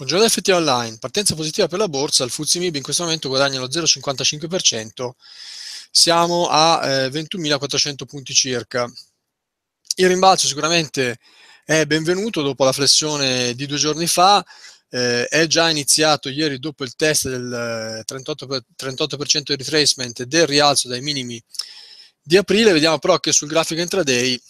Buongiorno FT Online, partenza positiva per la borsa, il Fuzzi Mib in questo momento guadagna lo 0,55%, siamo a eh, 21.400 punti circa. Il rimbalzo sicuramente è benvenuto dopo la flessione di due giorni fa, eh, è già iniziato ieri dopo il test del 38%, eh, 38 di retracement del rialzo dai minimi di aprile, vediamo però che sul grafico intraday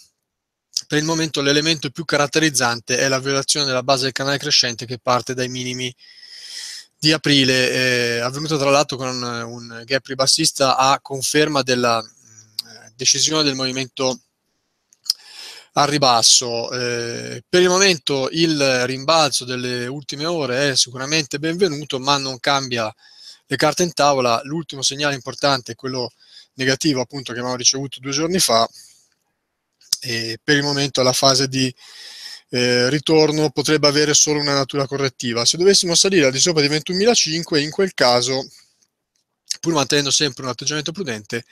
per il momento l'elemento più caratterizzante è la violazione della base del canale crescente che parte dai minimi di aprile, eh, avvenuta tra l'altro con un, un gap ribassista a conferma della mm, decisione del movimento al ribasso. Eh, per il momento il rimbalzo delle ultime ore è sicuramente benvenuto, ma non cambia le carte in tavola. L'ultimo segnale importante è quello negativo appunto che abbiamo ricevuto due giorni fa, e per il momento la fase di eh, ritorno potrebbe avere solo una natura correttiva. Se dovessimo salire al di sopra di 21.005, in quel caso, pur mantenendo sempre un atteggiamento prudente,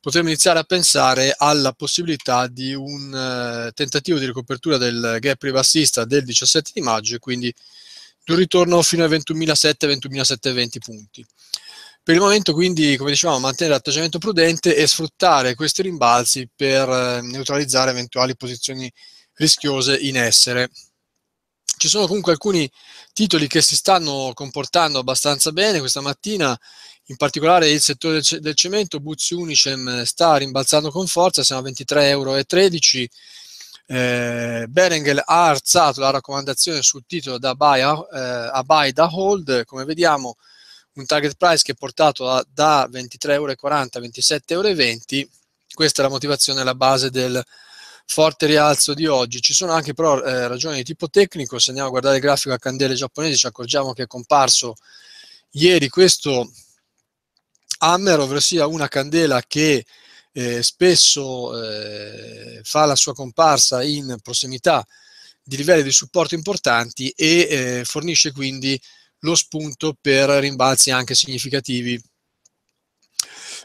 potremmo iniziare a pensare alla possibilità di un eh, tentativo di ricopertura del gap ribassista del 17 di maggio e quindi di un ritorno fino a 21.007-21.720 punti. Per il momento quindi, come dicevamo, mantenere l'atteggiamento prudente e sfruttare questi rimbalzi per eh, neutralizzare eventuali posizioni rischiose in essere. Ci sono comunque alcuni titoli che si stanno comportando abbastanza bene questa mattina, in particolare il settore del, cemento, Buzzi Unicem eh, sta rimbalzando con forza, siamo a 23,13 euro, eh, Berengel ha alzato la raccomandazione sul titolo da buy a, eh, a buy da hold, come vediamo un target price che è portato a, da 23,40 euro a 27,20 euro. Questa è la motivazione alla base del forte rialzo di oggi. Ci sono anche però eh, ragioni di tipo tecnico, se andiamo a guardare il grafico a candele giapponese ci accorgiamo che è comparso ieri questo hammer, ovvero sia una candela che eh, spesso eh, fa la sua comparsa in prossimità di livelli di supporto importanti e eh, fornisce quindi lo spunto per rimbalzi anche significativi.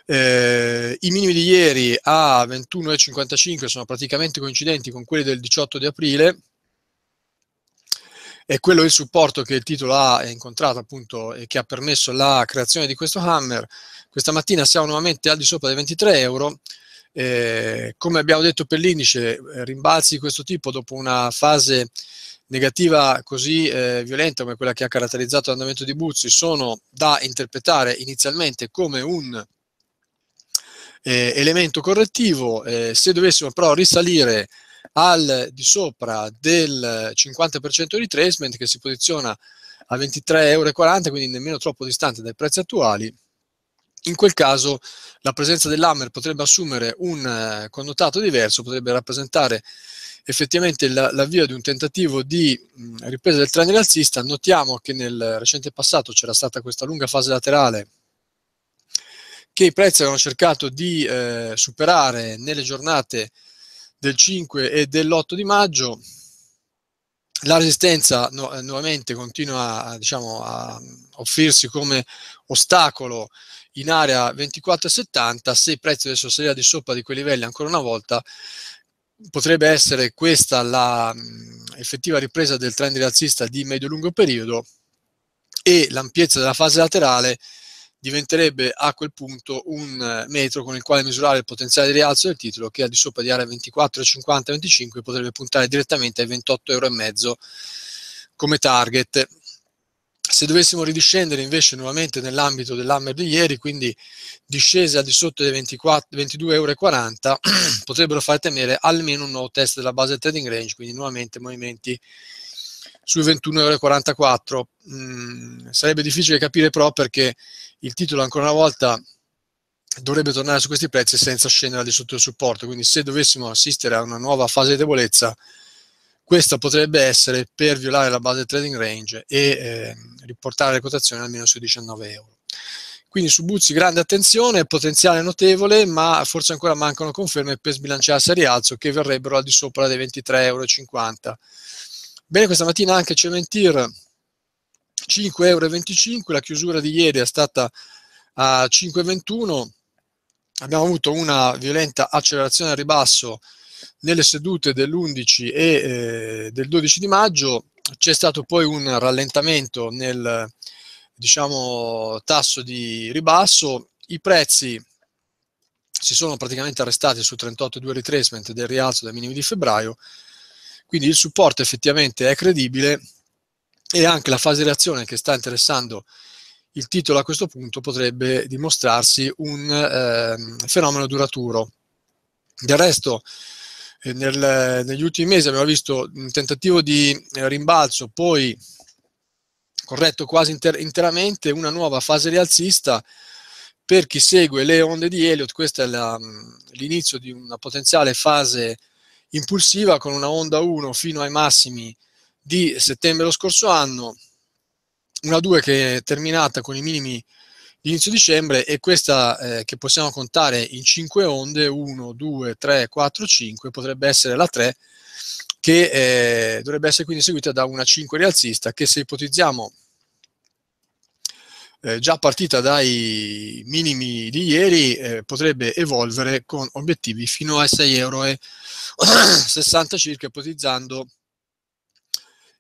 Eh, I minimi di ieri a 21,55 sono praticamente coincidenti con quelli del 18 di aprile e quello è il supporto che il titolo ha incontrato appunto e che ha permesso la creazione di questo hammer. Questa mattina siamo nuovamente al di sopra dei 23 euro. Eh, come abbiamo detto per l'indice, eh, rimbalzi di questo tipo dopo una fase negativa così eh, violenta come quella che ha caratterizzato l'andamento di Buzzi sono da interpretare inizialmente come un eh, elemento correttivo, eh, se dovessimo però risalire al di sopra del 50% di retracement che si posiziona a 23,40 euro, quindi nemmeno troppo distante dai prezzi attuali, in quel caso la presenza dell'hammer potrebbe assumere un eh, connotato diverso, potrebbe rappresentare effettivamente l'avvio di un tentativo di mm, ripresa del trend rialzista. Notiamo che nel recente passato c'era stata questa lunga fase laterale che i prezzi avevano cercato di eh, superare nelle giornate del 5 e dell'8 di maggio. La resistenza no, eh, nuovamente continua diciamo, a mm, offrirsi come ostacolo in area 24,70 se il prezzo adesso salirà di sopra di quei livelli ancora una volta potrebbe essere questa l'effettiva ripresa del trend rialzista di medio-lungo periodo e l'ampiezza della fase laterale diventerebbe a quel punto un eh, metro con il quale misurare il potenziale di rialzo del titolo che al di sopra di area 24,50-25 potrebbe puntare direttamente ai 28,5 euro come target se dovessimo ridiscendere invece nuovamente nell'ambito dell'hammer di ieri, quindi discese al di sotto dei 22,40 euro, potrebbero far temere almeno un nuovo test della base trading range, quindi nuovamente movimenti sui 21,44 euro. Mm, sarebbe difficile capire però perché il titolo ancora una volta dovrebbe tornare su questi prezzi senza scendere al di sotto del supporto, quindi se dovessimo assistere a una nuova fase di debolezza, questa potrebbe essere per violare la base trading range e eh, riportare le quotazioni almeno sui 19 euro. Quindi su Buzzi grande attenzione, potenziale notevole, ma forse ancora mancano conferme per sbilanciarsi a rialzo che verrebbero al di sopra dei 23,50 euro. Bene, questa mattina anche Cementir 5,25 euro, la chiusura di ieri è stata a 5,21, abbiamo avuto una violenta accelerazione al ribasso nelle sedute dell'11 e eh, del 12 di maggio, c'è stato poi un rallentamento nel diciamo, tasso di ribasso, i prezzi si sono praticamente arrestati su 38,2 retracement del rialzo dai minimi di febbraio, quindi il supporto effettivamente è credibile e anche la fase di reazione che sta interessando il titolo a questo punto potrebbe dimostrarsi un eh, fenomeno duraturo. Del resto nel, negli ultimi mesi abbiamo visto un tentativo di eh, rimbalzo, poi corretto quasi inter, interamente, una nuova fase rialzista. Per chi segue le onde di Elliott, questo è mm, l'inizio di una potenziale fase impulsiva con una onda 1 fino ai massimi di settembre lo scorso anno, una 2 che è terminata con i minimi inizio dicembre e questa eh, che possiamo contare in 5 onde, 1, 2, 3, 4, 5, potrebbe essere la 3, che eh, dovrebbe essere quindi seguita da una 5 rialzista che se ipotizziamo eh, già partita dai minimi di ieri eh, potrebbe evolvere con obiettivi fino a 6,60 euro circa ipotizzando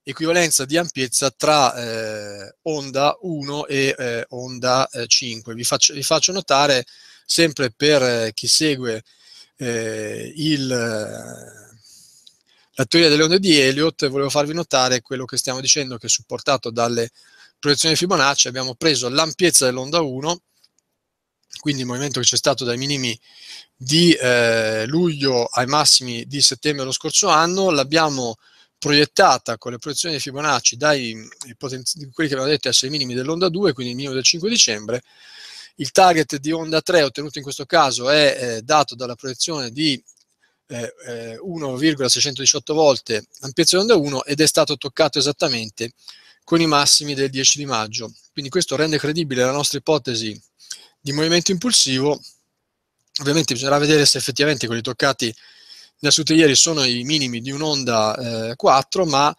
equivalenza di ampiezza tra eh, onda 1 e eh, onda 5. Eh, vi faccio, vi faccio, notare, sempre per eh, chi segue eh, il, la teoria delle onde di Elliott, volevo farvi notare quello che stiamo dicendo, che è supportato dalle proiezioni Fibonacci, abbiamo preso l'ampiezza dell'onda 1, quindi il movimento che c'è stato dai minimi di eh, luglio ai massimi di settembre dello scorso anno, l'abbiamo proiettata con le proiezioni di Fibonacci dai mm, quelli che abbiamo detto essere i minimi dell'onda 2, quindi il minimo del 5 dicembre, il target di onda 3 ottenuto in questo caso è eh, dato dalla proiezione di eh, 1,618 eh, volte ampiezza di onda 1 ed è stato toccato esattamente con i massimi del 10 di maggio. Quindi questo rende credibile la nostra ipotesi di movimento impulsivo. Ovviamente bisognerà vedere se effettivamente quelli toccati da Sutelieri sono i minimi di un'onda eh, 4, ma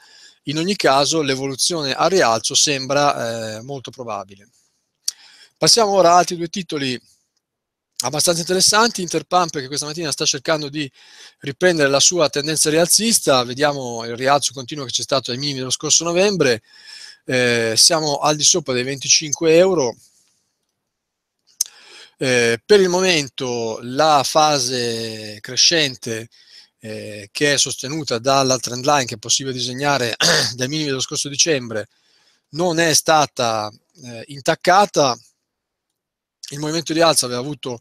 in ogni caso l'evoluzione al rialzo sembra eh, molto probabile. Passiamo ora a altri due titoli abbastanza interessanti, Interpump che questa mattina sta cercando di riprendere la sua tendenza rialzista, vediamo il rialzo continuo che c'è stato ai minimi dello scorso novembre, eh, siamo al di sopra dei 25 euro, eh, per il momento la fase crescente eh, che è sostenuta dalla trend line che è possibile disegnare dai minimi dello scorso dicembre, non è stata eh, intaccata. Il movimento di alza aveva avuto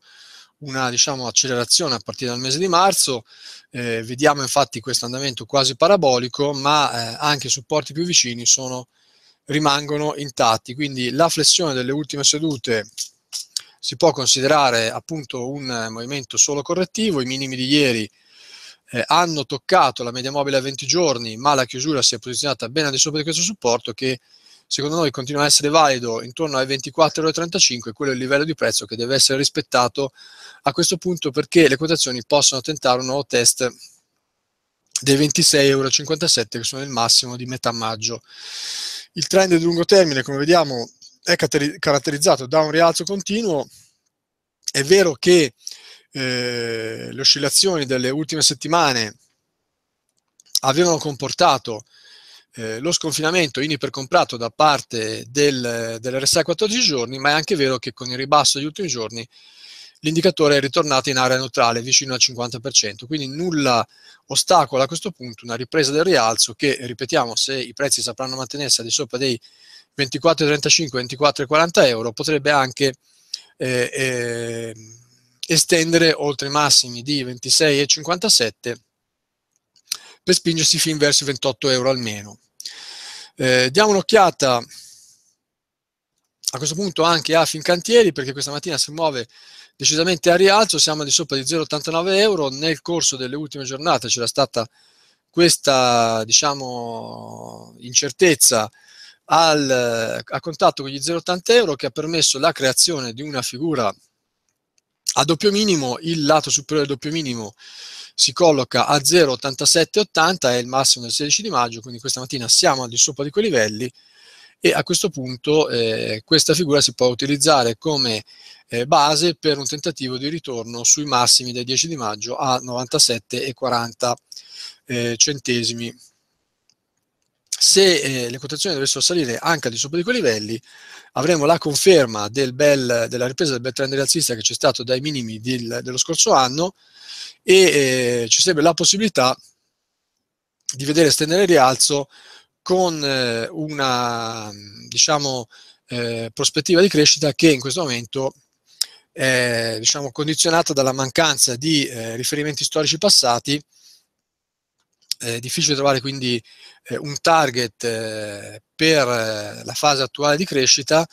una diciamo, accelerazione a partire dal mese di marzo, eh, vediamo infatti questo andamento quasi parabolico, ma eh, anche i supporti più vicini sono, rimangono intatti, quindi la flessione delle ultime sedute si può considerare appunto un movimento solo correttivo, i minimi di ieri eh, hanno toccato la media mobile a 20 giorni, ma la chiusura si è posizionata ben al di sopra di questo supporto che secondo noi continua a essere valido intorno ai 24,35€, quello è il livello di prezzo che deve essere rispettato a questo punto perché le quotazioni possono tentare un nuovo test dei 26,57 euro che sono il massimo di metà maggio. Il trend di lungo termine, come vediamo, è caratterizzato da un rialzo continuo. È vero che eh, le oscillazioni delle ultime settimane avevano comportato eh, lo sconfinamento in ipercomprato da parte del, dell'RSI a 14 giorni, ma è anche vero che con il ribasso degli ultimi giorni l'indicatore è ritornato in area neutrale vicino al 50%, quindi nulla ostacola a questo punto una ripresa del rialzo che, ripetiamo, se i prezzi sapranno mantenersi al di sopra dei 24,35, 24,40 euro, potrebbe anche eh, eh, estendere oltre i massimi di 26,57 per spingersi fin verso i 28 euro almeno. Eh, diamo un'occhiata a questo punto anche a Fincantieri perché questa mattina si muove decisamente a rialzo, siamo di sopra di 0,89 euro, nel corso delle ultime giornate c'era stata questa diciamo, incertezza al, a contatto con gli 0,80 euro che ha permesso la creazione di una figura a doppio minimo il lato superiore del doppio minimo si colloca a 0,8780 è il massimo del 16 di maggio quindi questa mattina siamo al di sopra di quei livelli e a questo punto eh, questa figura si può utilizzare come eh, base per un tentativo di ritorno sui massimi del 10 di maggio a 97,40 eh, centesimi se eh, le quotazioni dovessero salire anche al di sopra di quei livelli, avremo la conferma del bel, della ripresa del bel trend rialzista che c'è stato dai minimi del, dello scorso anno e eh, ci sarebbe la possibilità di vedere estendere il rialzo con eh, una diciamo, eh, prospettiva di crescita che in questo momento è diciamo, condizionata dalla mancanza di eh, riferimenti storici passati è difficile trovare quindi eh, un target eh, per eh, la fase attuale di crescita,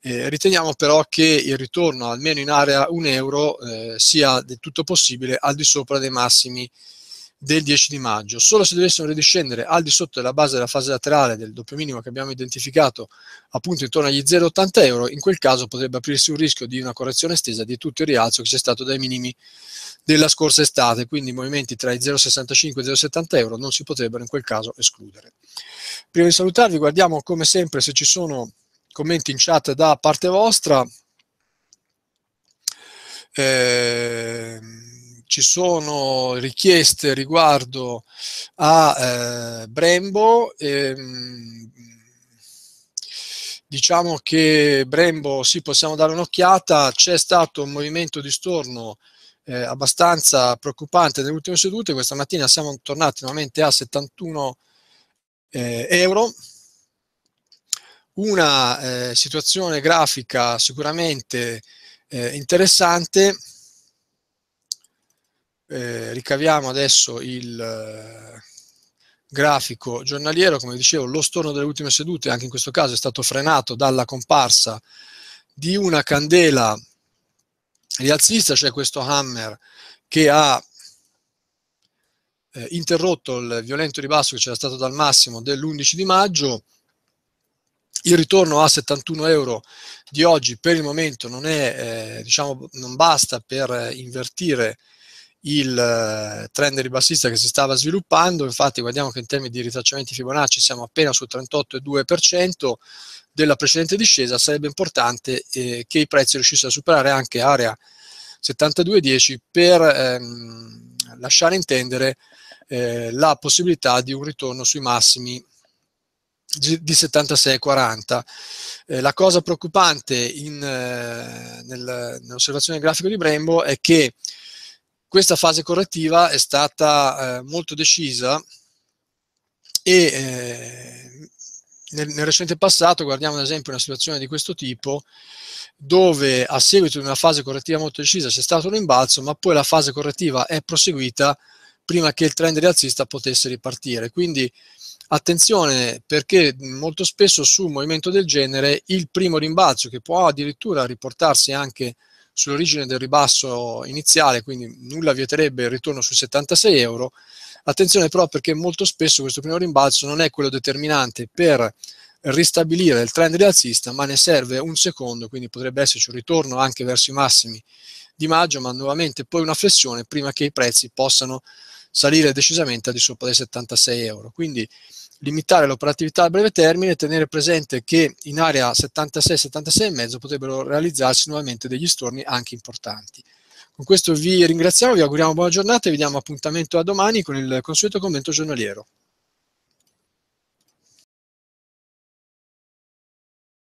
eh, riteniamo però che il ritorno almeno in area 1 euro eh, sia del tutto possibile al di sopra dei massimi del 10 di maggio. Solo se dovessimo ridiscendere al di sotto della base della fase laterale del doppio minimo che abbiamo identificato appunto intorno agli 0,80 euro, in quel caso potrebbe aprirsi un rischio di una correzione estesa di tutto il rialzo che c'è stato dai minimi della scorsa estate, quindi movimenti tra i 0,65 e i 0,70 euro non si potrebbero in quel caso escludere. Prima di salutarvi guardiamo come sempre se ci sono commenti in chat da parte vostra. Ehm ci sono richieste riguardo a eh, Brembo. Ehm, diciamo che Brembo, sì, possiamo dare un'occhiata, c'è stato un movimento di storno eh, abbastanza preoccupante nelle ultime sedute, questa mattina siamo tornati nuovamente a 71 eh, euro, una eh, situazione grafica sicuramente eh, interessante, eh, ricaviamo adesso il eh, grafico giornaliero, come dicevo lo storno delle ultime sedute anche in questo caso è stato frenato dalla comparsa di una candela rialzista, cioè questo hammer che ha eh, interrotto il violento ribasso che c'era stato dal massimo dell'11 di maggio, il ritorno a 71 euro di oggi per il momento non, è, eh, diciamo, non basta per invertire il eh, trend ribassista che si stava sviluppando, infatti guardiamo che in termini di ritracciamenti Fibonacci siamo appena sul 38,2% della precedente discesa, sarebbe importante eh, che i prezzi riuscissero a superare anche area 72,10 per ehm, lasciare intendere eh, la possibilità di un ritorno sui massimi di 76,40. Eh, la cosa preoccupante eh, nel, nell'osservazione del grafico di Brembo è che questa fase correttiva è stata eh, molto decisa e eh, nel, nel, recente passato guardiamo ad esempio una situazione di questo tipo dove a seguito di una fase correttiva molto decisa c'è stato un rimbalzo ma poi la fase correttiva è proseguita prima che il trend rialzista potesse ripartire quindi attenzione perché molto spesso su un movimento del genere il primo rimbalzo che può addirittura riportarsi anche a sull'origine del ribasso iniziale, quindi nulla vieterebbe il ritorno sui 76 euro. Attenzione però perché molto spesso questo primo rimbalzo non è quello determinante per ristabilire il trend rialzista, ma ne serve un secondo, quindi potrebbe esserci un ritorno anche verso i massimi di maggio, ma nuovamente poi una flessione prima che i prezzi possano salire decisamente al di sopra dei 76 euro. Quindi limitare l'operatività a breve termine e tenere presente che in area 76-76,5 potrebbero realizzarsi nuovamente degli storni anche importanti. Con questo vi ringraziamo, vi auguriamo buona giornata e vi diamo appuntamento a domani con il consueto commento giornaliero.